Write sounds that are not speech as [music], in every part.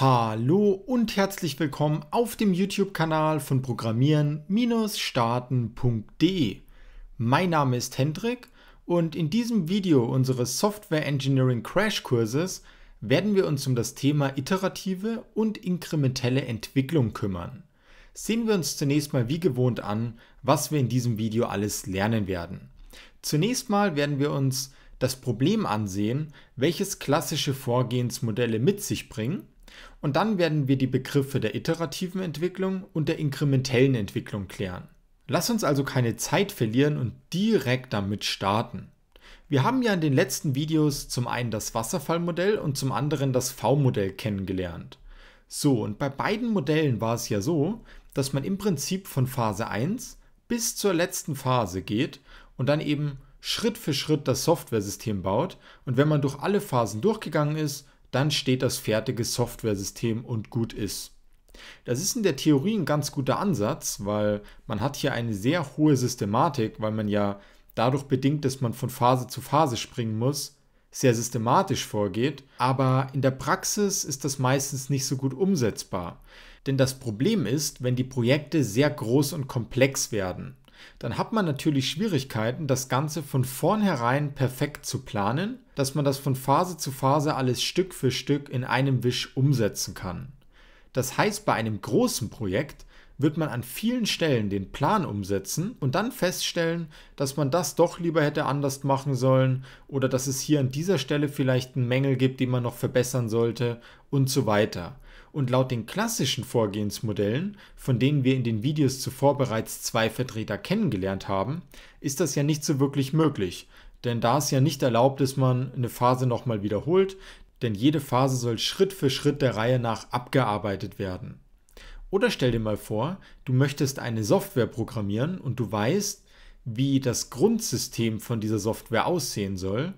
Hallo und herzlich willkommen auf dem YouTube-Kanal von Programmieren-Starten.de. Mein Name ist Hendrik und in diesem Video unseres Software Engineering Crash Kurses werden wir uns um das Thema iterative und inkrementelle Entwicklung kümmern. Sehen wir uns zunächst mal wie gewohnt an, was wir in diesem Video alles lernen werden. Zunächst mal werden wir uns das Problem ansehen, welches klassische Vorgehensmodelle mit sich bringen und dann werden wir die Begriffe der iterativen Entwicklung und der inkrementellen Entwicklung klären. Lass uns also keine Zeit verlieren und direkt damit starten. Wir haben ja in den letzten Videos zum einen das Wasserfallmodell und zum anderen das V-Modell kennengelernt. So, und bei beiden Modellen war es ja so, dass man im Prinzip von Phase 1 bis zur letzten Phase geht und dann eben Schritt für Schritt das Softwaresystem baut. Und wenn man durch alle Phasen durchgegangen ist, dann steht das fertige Software-System und gut ist. Das ist in der Theorie ein ganz guter Ansatz, weil man hat hier eine sehr hohe Systematik, weil man ja dadurch bedingt, dass man von Phase zu Phase springen muss, sehr systematisch vorgeht, aber in der Praxis ist das meistens nicht so gut umsetzbar. Denn das Problem ist, wenn die Projekte sehr groß und komplex werden dann hat man natürlich Schwierigkeiten, das Ganze von vornherein perfekt zu planen, dass man das von Phase zu Phase alles Stück für Stück in einem Wisch umsetzen kann. Das heißt, bei einem großen Projekt wird man an vielen Stellen den Plan umsetzen und dann feststellen, dass man das doch lieber hätte anders machen sollen oder dass es hier an dieser Stelle vielleicht einen Mängel gibt, den man noch verbessern sollte und so weiter und laut den klassischen Vorgehensmodellen, von denen wir in den Videos zuvor bereits zwei Vertreter kennengelernt haben, ist das ja nicht so wirklich möglich, denn da es ja nicht erlaubt ist, man eine Phase nochmal wiederholt, denn jede Phase soll Schritt für Schritt der Reihe nach abgearbeitet werden. Oder stell dir mal vor, du möchtest eine Software programmieren und du weißt, wie das Grundsystem von dieser Software aussehen soll,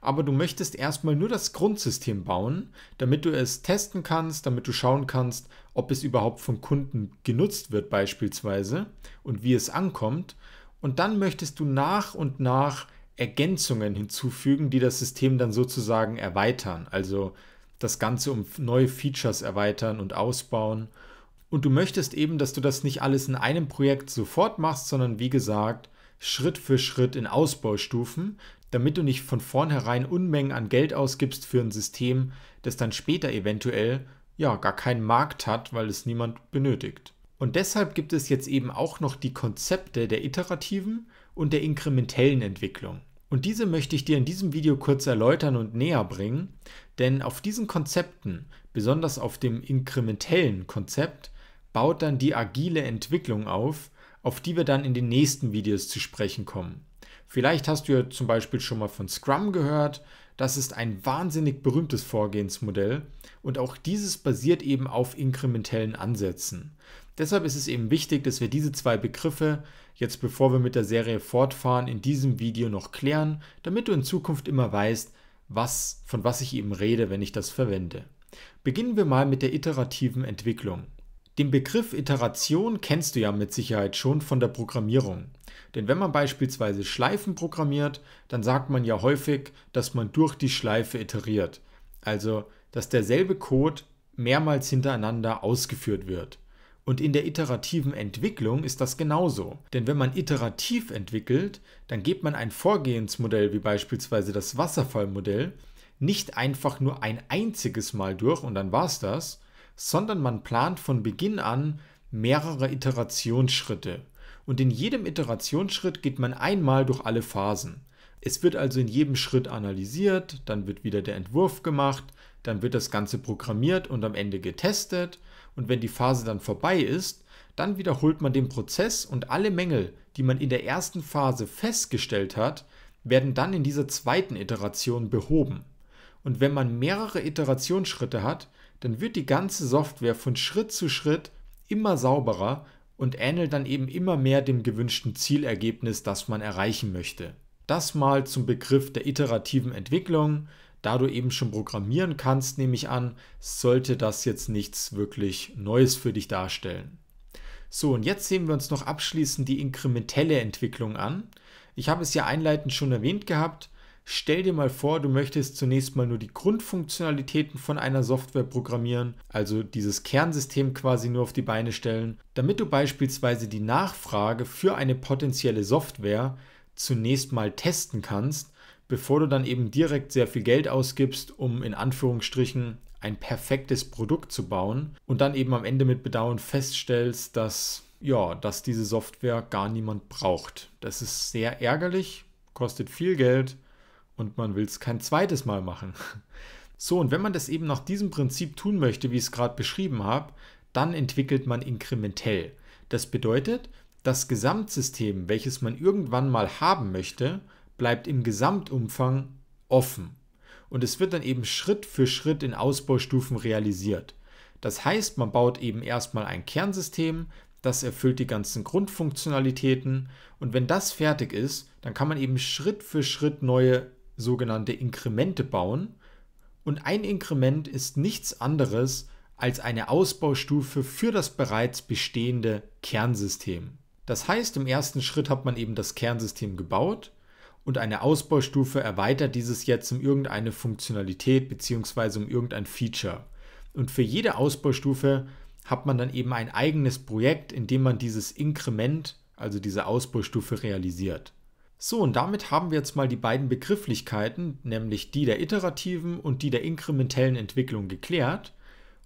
aber du möchtest erstmal nur das Grundsystem bauen, damit du es testen kannst, damit du schauen kannst, ob es überhaupt vom Kunden genutzt wird beispielsweise und wie es ankommt. Und dann möchtest du nach und nach Ergänzungen hinzufügen, die das System dann sozusagen erweitern. Also das Ganze um neue Features erweitern und ausbauen. Und du möchtest eben, dass du das nicht alles in einem Projekt sofort machst, sondern wie gesagt, Schritt für Schritt in Ausbaustufen, damit du nicht von vornherein Unmengen an Geld ausgibst für ein System, das dann später eventuell ja gar keinen Markt hat, weil es niemand benötigt. Und deshalb gibt es jetzt eben auch noch die Konzepte der iterativen und der inkrementellen Entwicklung. Und diese möchte ich dir in diesem Video kurz erläutern und näher bringen, denn auf diesen Konzepten, besonders auf dem inkrementellen Konzept, baut dann die agile Entwicklung auf, auf die wir dann in den nächsten Videos zu sprechen kommen. Vielleicht hast du ja zum Beispiel schon mal von Scrum gehört. Das ist ein wahnsinnig berühmtes Vorgehensmodell und auch dieses basiert eben auf inkrementellen Ansätzen. Deshalb ist es eben wichtig, dass wir diese zwei Begriffe jetzt, bevor wir mit der Serie fortfahren, in diesem Video noch klären, damit du in Zukunft immer weißt, was, von was ich eben rede, wenn ich das verwende. Beginnen wir mal mit der iterativen Entwicklung. Den Begriff Iteration kennst du ja mit Sicherheit schon von der Programmierung. Denn wenn man beispielsweise Schleifen programmiert, dann sagt man ja häufig, dass man durch die Schleife iteriert. Also, dass derselbe Code mehrmals hintereinander ausgeführt wird. Und in der iterativen Entwicklung ist das genauso. Denn wenn man iterativ entwickelt, dann geht man ein Vorgehensmodell wie beispielsweise das Wasserfallmodell nicht einfach nur ein einziges Mal durch und dann war's das, sondern man plant von Beginn an mehrere Iterationsschritte. Und in jedem Iterationsschritt geht man einmal durch alle Phasen. Es wird also in jedem Schritt analysiert, dann wird wieder der Entwurf gemacht, dann wird das Ganze programmiert und am Ende getestet. Und wenn die Phase dann vorbei ist, dann wiederholt man den Prozess und alle Mängel, die man in der ersten Phase festgestellt hat, werden dann in dieser zweiten Iteration behoben. Und wenn man mehrere Iterationsschritte hat, dann wird die ganze Software von Schritt zu Schritt immer sauberer und ähnelt dann eben immer mehr dem gewünschten Zielergebnis, das man erreichen möchte. Das mal zum Begriff der iterativen Entwicklung. Da du eben schon programmieren kannst, nehme ich an, sollte das jetzt nichts wirklich Neues für dich darstellen. So, und jetzt sehen wir uns noch abschließend die inkrementelle Entwicklung an. Ich habe es ja einleitend schon erwähnt gehabt, Stell dir mal vor, du möchtest zunächst mal nur die Grundfunktionalitäten von einer Software programmieren, also dieses Kernsystem quasi nur auf die Beine stellen, damit du beispielsweise die Nachfrage für eine potenzielle Software zunächst mal testen kannst, bevor du dann eben direkt sehr viel Geld ausgibst, um in Anführungsstrichen ein perfektes Produkt zu bauen und dann eben am Ende mit Bedauern feststellst, dass ja, dass diese Software gar niemand braucht. Das ist sehr ärgerlich, kostet viel Geld und man will es kein zweites Mal machen. [laughs] So, und wenn man das eben nach diesem Prinzip tun möchte, wie ich es gerade beschrieben habe, dann entwickelt man inkrementell. Das bedeutet, das Gesamtsystem, welches man irgendwann mal haben möchte, bleibt im Gesamtumfang offen. Und es wird dann eben Schritt für Schritt in Ausbaustufen realisiert. Das heißt, man baut eben erstmal ein Kernsystem, das erfüllt die ganzen Grundfunktionalitäten und wenn das fertig ist, dann kann man eben Schritt für Schritt neue sogenannte Inkremente bauen. Und ein Inkrement ist nichts anderes als eine Ausbaustufe für das bereits bestehende Kernsystem. Das heißt, im ersten Schritt hat man eben das Kernsystem gebaut und eine Ausbaustufe erweitert dieses jetzt um irgendeine Funktionalität bzw. um irgendein Feature. Und für jede Ausbaustufe hat man dann eben ein eigenes Projekt, in dem man dieses Inkrement, also diese Ausbaustufe realisiert. So, und damit haben wir jetzt mal die beiden Begrifflichkeiten, nämlich die der iterativen und die der inkrementellen Entwicklung geklärt.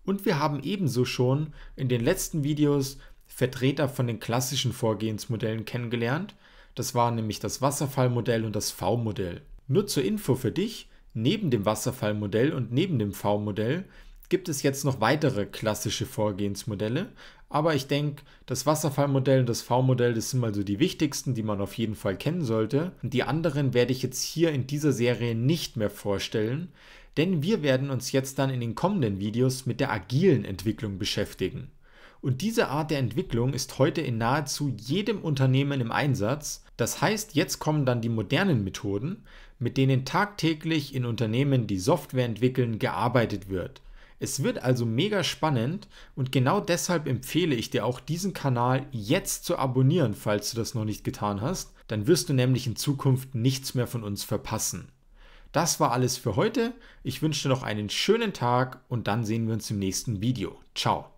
Und wir haben ebenso schon in den letzten Videos Vertreter von den klassischen Vorgehensmodellen kennengelernt. Das waren nämlich das Wasserfallmodell und das V-Modell. Nur zur Info für dich, neben dem Wasserfallmodell und neben dem V-Modell gibt es jetzt noch weitere klassische Vorgehensmodelle. Aber ich denke, das Wasserfallmodell und das V-Modell, das sind mal so die wichtigsten, die man auf jeden Fall kennen sollte. Und die anderen werde ich jetzt hier in dieser Serie nicht mehr vorstellen, denn wir werden uns jetzt dann in den kommenden Videos mit der agilen Entwicklung beschäftigen. Und diese Art der Entwicklung ist heute in nahezu jedem Unternehmen im Einsatz. Das heißt, jetzt kommen dann die modernen Methoden, mit denen tagtäglich in Unternehmen, die Software entwickeln, gearbeitet wird es wird also mega spannend und genau deshalb empfehle ich dir auch diesen Kanal jetzt zu abonnieren, falls du das noch nicht getan hast. Dann wirst du nämlich in Zukunft nichts mehr von uns verpassen. Das war alles für heute. Ich wünsche dir noch einen schönen Tag und dann sehen wir uns im nächsten Video. Ciao.